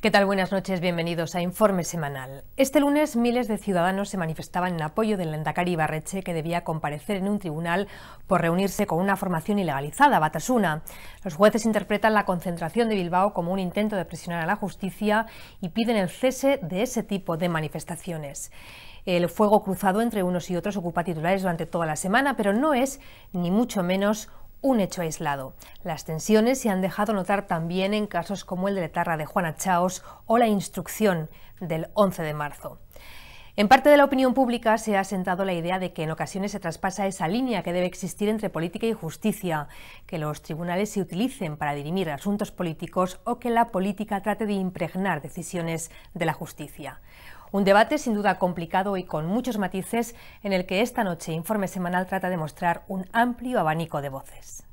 ¿Qué tal? Buenas noches, bienvenidos a Informe Semanal. Este lunes miles de ciudadanos se manifestaban en apoyo del Endacari Barreche, que debía comparecer en un tribunal por reunirse con una formación ilegalizada, Batasuna. Los jueces interpretan la concentración de Bilbao como un intento de presionar a la justicia y piden el cese de ese tipo de manifestaciones. El fuego cruzado entre unos y otros ocupa titulares durante toda la semana, pero no es, ni mucho menos, un hecho aislado. Las tensiones se han dejado notar también en casos como el de Letarra de Juana Chaos o la instrucción del 11 de marzo. En parte de la opinión pública se ha asentado la idea de que en ocasiones se traspasa esa línea que debe existir entre política y justicia, que los tribunales se utilicen para dirimir asuntos políticos o que la política trate de impregnar decisiones de la justicia. Un debate sin duda complicado y con muchos matices en el que esta noche Informe Semanal trata de mostrar un amplio abanico de voces.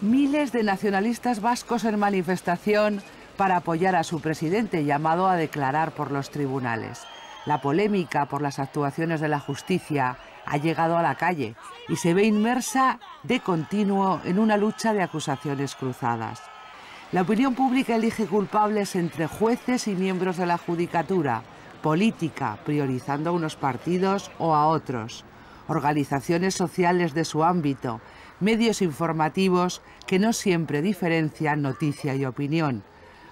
Miles de nacionalistas vascos en manifestación para apoyar a su presidente llamado a declarar por los tribunales. La polémica por las actuaciones de la justicia ha llegado a la calle y se ve inmersa de continuo en una lucha de acusaciones cruzadas. La opinión pública elige culpables entre jueces y miembros de la judicatura, política, priorizando a unos partidos o a otros, organizaciones sociales de su ámbito, medios informativos que no siempre diferencian noticia y opinión.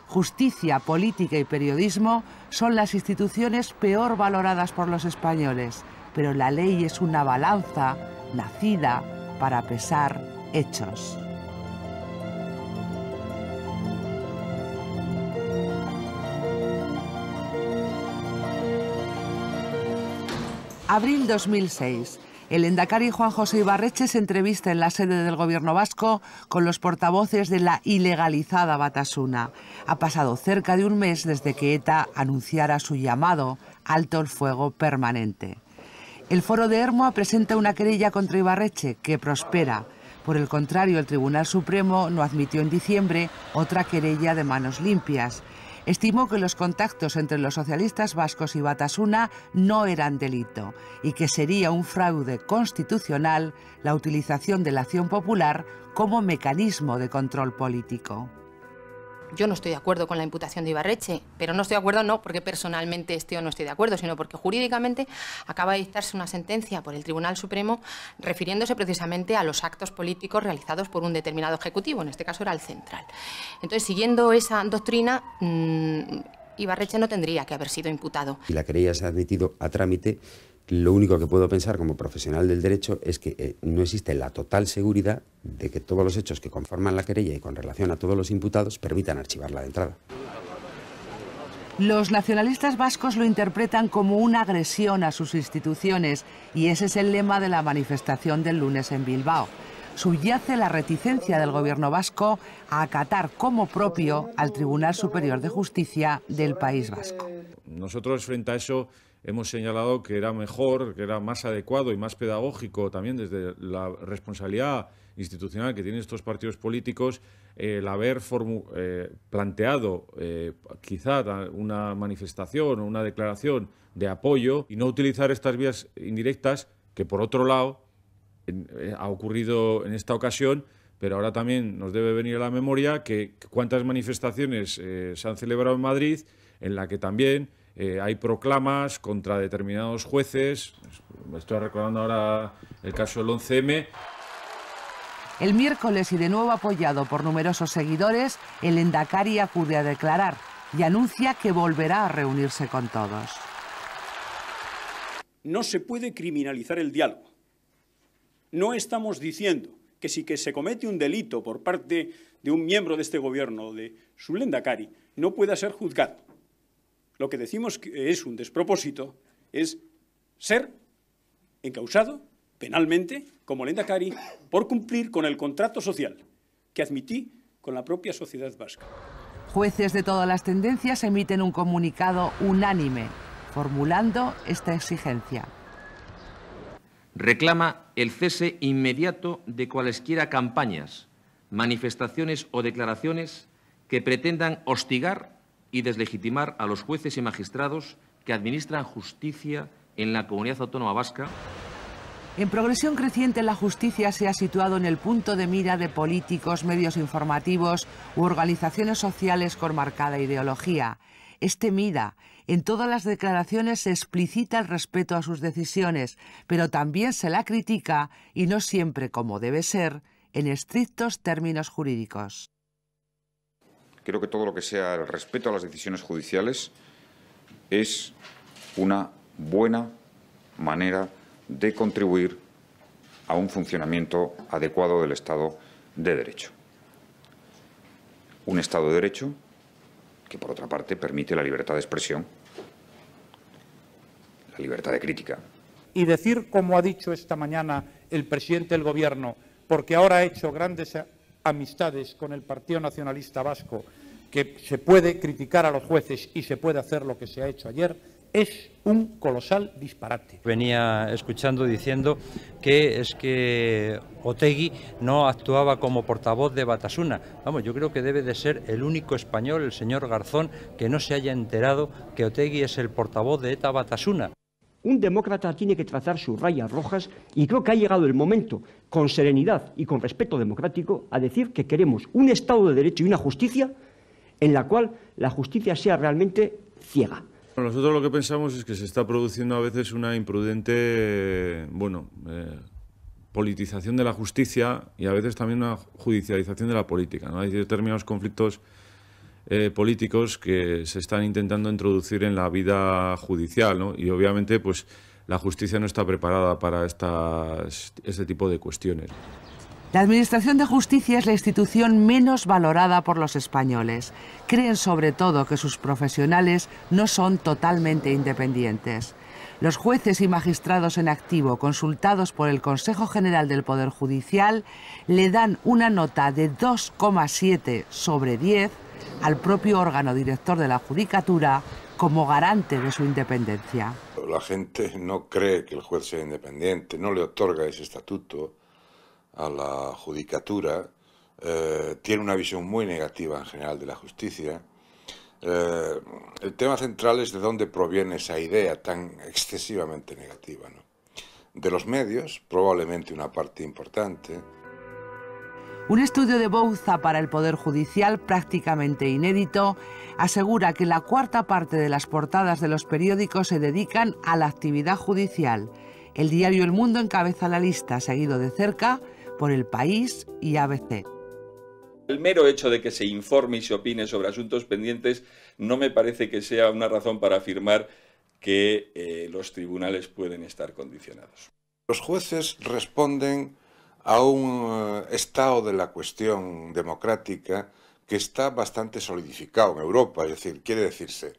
Justicia, política y periodismo son las instituciones peor valoradas por los españoles, pero la ley es una balanza nacida para pesar hechos. Abril 2006. El Endacari Juan José Ibarreche se entrevista en la sede del gobierno vasco con los portavoces de la ilegalizada Batasuna. Ha pasado cerca de un mes desde que ETA anunciara su llamado alto el fuego permanente. El foro de Hermoa presenta una querella contra Ibarreche que prospera. Por el contrario, el Tribunal Supremo no admitió en diciembre otra querella de manos limpias Estimó que los contactos entre los socialistas vascos y Batasuna no eran delito y que sería un fraude constitucional la utilización de la acción popular como mecanismo de control político yo no estoy de acuerdo con la imputación de Ibarreche, pero no estoy de acuerdo no porque personalmente esté o no estoy de acuerdo, sino porque jurídicamente acaba de dictarse una sentencia por el Tribunal Supremo refiriéndose precisamente a los actos políticos realizados por un determinado ejecutivo, en este caso era el central. Entonces, siguiendo esa doctrina, mm, Ibarreche no tendría que haber sido imputado. Y la querella se ha admitido a trámite lo único que puedo pensar como profesional del derecho es que eh, no existe la total seguridad de que todos los hechos que conforman la querella y con relación a todos los imputados permitan archivarla de entrada. Los nacionalistas vascos lo interpretan como una agresión a sus instituciones y ese es el lema de la manifestación del lunes en Bilbao. Subyace la reticencia del gobierno vasco a acatar como propio al Tribunal Superior de Justicia del País Vasco. Nosotros frente a eso hemos señalado que era mejor, que era más adecuado y más pedagógico también desde la responsabilidad institucional que tienen estos partidos políticos eh, el haber eh, planteado eh, quizá una manifestación o una declaración de apoyo y no utilizar estas vías indirectas que por otro lado ha ocurrido en esta ocasión. Pero ahora también nos debe venir a la memoria que cuántas manifestaciones se han celebrado en Madrid en la que también eh, hay proclamas contra determinados jueces. Me estoy recordando ahora el caso del 11M. El miércoles y de nuevo apoyado por numerosos seguidores, el Endacari acude a declarar y anuncia que volverá a reunirse con todos. No se puede criminalizar el diálogo. No estamos diciendo que si que se comete un delito por parte de un miembro de este gobierno, de su Endacari, no pueda ser juzgado lo que decimos que es un despropósito es ser encausado penalmente como Lenda Cari, por cumplir con el contrato social que admití con la propia sociedad vasca. Jueces de todas las tendencias emiten un comunicado unánime formulando esta exigencia. Reclama el cese inmediato de cualesquiera campañas, manifestaciones o declaraciones que pretendan hostigar y deslegitimar a los jueces y magistrados que administran justicia en la comunidad autónoma vasca. En progresión creciente, la justicia se ha situado en el punto de mira de políticos, medios informativos u organizaciones sociales con marcada ideología. Este mira, en todas las declaraciones se explicita el respeto a sus decisiones, pero también se la critica, y no siempre como debe ser, en estrictos términos jurídicos creo que todo lo que sea el respeto a las decisiones judiciales es una buena manera de contribuir a un funcionamiento adecuado del Estado de Derecho. Un Estado de Derecho que, por otra parte, permite la libertad de expresión, la libertad de crítica. Y decir, como ha dicho esta mañana el presidente del Gobierno, porque ahora ha hecho grandes amistades con el Partido Nacionalista Vasco, que se puede criticar a los jueces y se puede hacer lo que se ha hecho ayer, es un colosal disparate. Venía escuchando diciendo que es que Otegui no actuaba como portavoz de Batasuna. Vamos, yo creo que debe de ser el único español, el señor Garzón, que no se haya enterado que Otegui es el portavoz de ETA Batasuna. Un demócrata tiene que trazar sus rayas rojas y creo que ha llegado el momento, con serenidad y con respeto democrático, a decir que queremos un Estado de Derecho y una justicia en la cual la justicia sea realmente ciega. Nosotros lo que pensamos es que se está produciendo a veces una imprudente, eh, bueno, eh, politización de la justicia y a veces también una judicialización de la política. ¿no? Hay determinados conflictos eh, políticos que se están intentando introducir en la vida judicial, ¿no? Y obviamente, pues la justicia no está preparada para estas, este tipo de cuestiones. La Administración de Justicia es la institución menos valorada por los españoles. Creen sobre todo que sus profesionales no son totalmente independientes. Los jueces y magistrados en activo consultados por el Consejo General del Poder Judicial le dan una nota de 2,7 sobre 10 al propio órgano director de la Judicatura como garante de su independencia. La gente no cree que el juez sea independiente, no le otorga ese estatuto a la Judicatura, eh, tiene una visión muy negativa en general de la justicia. Eh, el tema central es de dónde proviene esa idea tan excesivamente negativa. ¿no? De los medios, probablemente una parte importante, un estudio de Bouza para el Poder Judicial, prácticamente inédito, asegura que la cuarta parte de las portadas de los periódicos se dedican a la actividad judicial. El diario El Mundo encabeza la lista, seguido de cerca por El País y ABC. El mero hecho de que se informe y se opine sobre asuntos pendientes no me parece que sea una razón para afirmar que eh, los tribunales pueden estar condicionados. Los jueces responden a un eh, estado de la cuestión democrática que está bastante solidificado en Europa. Es decir, quiere decirse,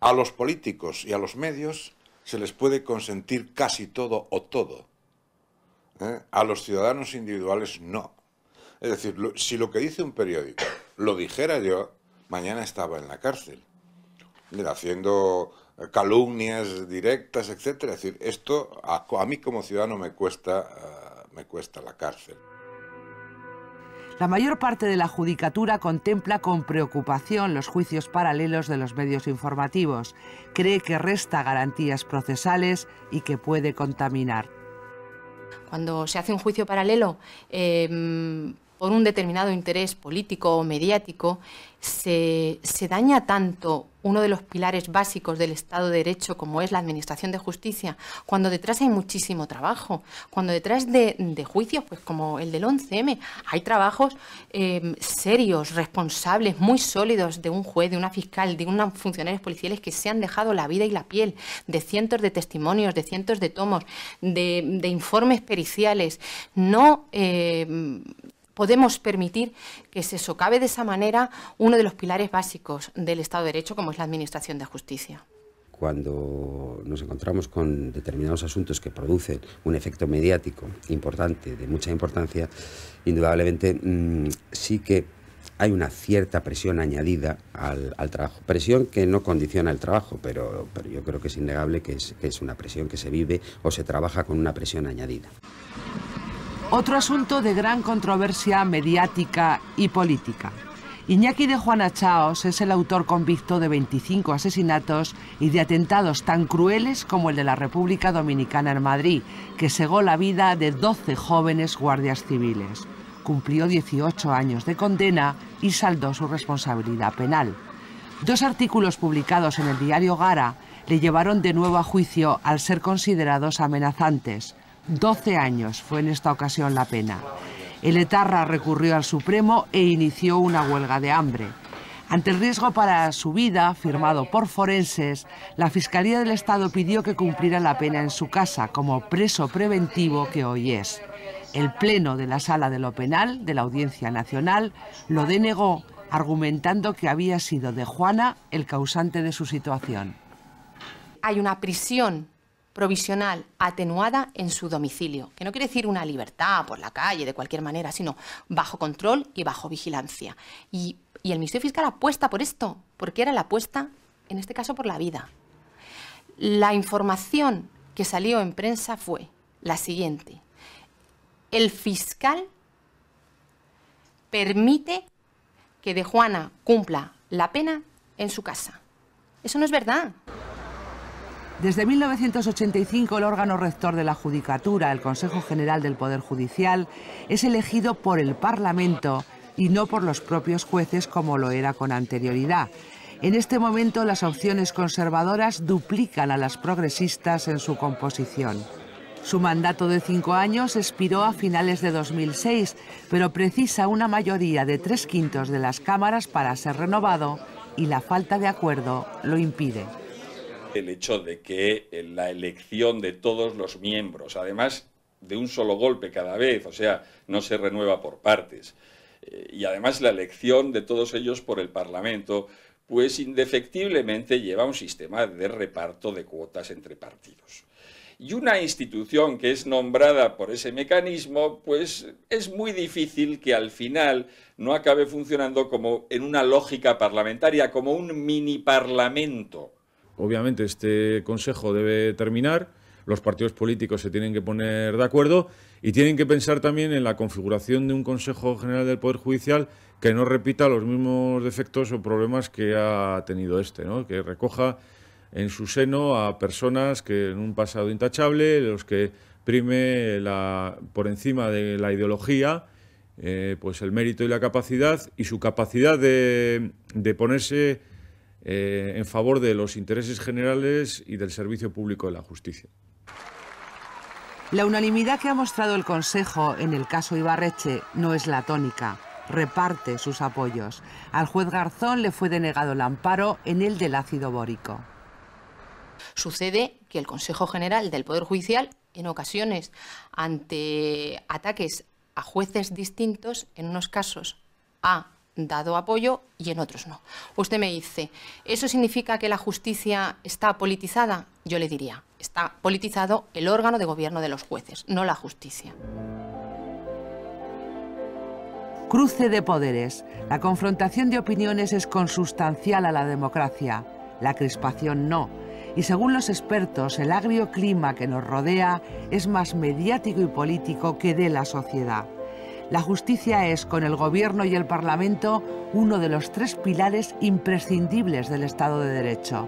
a los políticos y a los medios se les puede consentir casi todo o todo. ¿eh? A los ciudadanos individuales no. Es decir, si lo que dice un periódico lo dijera yo, mañana estaba en la cárcel, haciendo eh, calumnias directas, etc. Es decir, esto a mí como ciudadano me cuesta me cuesta la cárcel. La mayor parte de la judicatura contempla con preocupación los juicios paralelos de los medios informativos. Cree que resta garantías procesales y que puede contaminar. Cuando se hace un juicio paralelo, em, por un determinado interés político o mediático, se, daña tanto uno de los pilares básicos del Estado de Derecho como es la Administración de Justicia, cuando detrás hay muchísimo trabajo, cuando detrás de, juicios, pues como el del 11M, hay trabajos em, serios, responsables, muy sólidos de un juez, de una fiscal, de unos funcionarios policiales que se han dejado la vida y la piel, de cientos de testimonios, de cientos de tomos, de, informes periciales. No em, podemos permitir que se socave de esa manera uno de los pilares básicos del Estado de Derecho, como es la Administración de Justicia. Cuando nos encontramos con determinados asuntos que producen un efecto mediático importante, de mucha importancia, indudablemente mm, sí que hay una cierta presión añadida al, trabajo. Presión que no condiciona el trabajo, pero, yo creo que es innegable que es una presión que se vive o se trabaja con una presión añadida. Otro asunto de gran controversia mediática y política. Iñaki de Juana Chaos es el autor convicto de 25 asesinatos y de atentados tan crueles como el de la República Dominicana en Madrid, que cegó la vida de 12 jóvenes guardias civiles. Cumplió 18 años de condena y saldó su responsabilidad penal. Dos artículos publicados en el diario Gara le llevaron de nuevo a juicio al ser considerados amenazantes. 12 años fue en esta ocasión la pena. El etarra recurrió al Supremo e inició una huelga de hambre. Ante el riesgo para su vida, firmado por forenses, la Fiscalía del Estado pidió que cumpliera la pena en su casa, como preso preventivo que hoy es. El Pleno de la Sala de lo Penal de la Audiencia Nacional lo denegó, argumentando que había sido de Juana el causante de su situación. Hay una prisión provisional atenuada en su domicilio, que no quiere decir una libertad por la calle de cualquier manera, sino bajo control y bajo vigilancia. Y, el Ministerio Fiscal apuesta por esto, porque era la apuesta, en este caso, por la vida. La información que salió en prensa fue la siguiente. El fiscal permite que de Juana cumpla la pena en su casa. Eso no es verdad. Desde 1985 el órgano rector de la Judicatura, el Consejo General del Poder Judicial, es elegido por el Parlamento y no por los propios jueces como lo era con anterioridad. En este momento las opciones conservadoras duplican a las progresistas en su composición. Su mandato de cinco años expiró a finales de 2006, pero precisa una mayoría de tres quintos de las cámaras para ser renovado y la falta de acuerdo lo impide el hecho de que eh, la elección de todos los miembros, además de un solo golpe cada vez, o sea, no se renueva por partes, eh, y además la elección de todos ellos por el Parlamento, pues indefectiblemente lleva un sistema de reparto de cuotas entre partidos. Y una institución que es nombrada por ese mecanismo, pues es muy difícil que al final no acabe funcionando como en una lógica parlamentaria, como un mini parlamento obviamente este Consejo debe terminar, los partidos políticos se tienen que poner de acuerdo y tienen que pensar también en la configuración de un Consejo General del Poder Judicial que no repita los mismos defectos o problemas que ha tenido este, ¿no? que recoja en su seno a personas que en un pasado intachable, los que prime la, por encima de la ideología, eh, pues el mérito y la capacidad y su capacidad de, de ponerse eh, en favor de los intereses generales y del servicio público de la justicia. La unanimidad que ha mostrado el Consejo en el caso Ibarreche no es la tónica. Reparte sus apoyos. Al juez Garzón le fue denegado el amparo en el del ácido bórico. Sucede que el Consejo General del Poder Judicial, en ocasiones, ante ataques a jueces distintos, en unos casos a dado apoyo y en otros no. Usted me dice, ¿eso significa que la justicia está politizada? Yo le diría, está politizado el órgano de gobierno de los jueces, no la justicia. Cruce de poderes. La confrontación de opiniones es consustancial a la democracia, la crispación no. Y según los expertos, el agrio clima que nos rodea es más mediático y político que de la sociedad. La justicia es, con el Gobierno y el Parlamento, uno de los tres pilares imprescindibles del Estado de Derecho.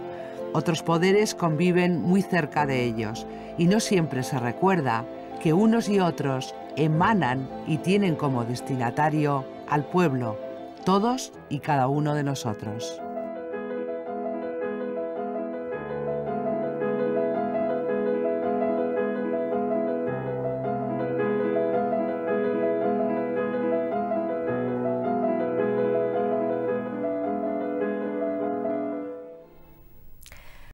Otros poderes conviven muy cerca de ellos y no siempre se recuerda que unos y otros emanan y tienen como destinatario al pueblo, todos y cada uno de nosotros.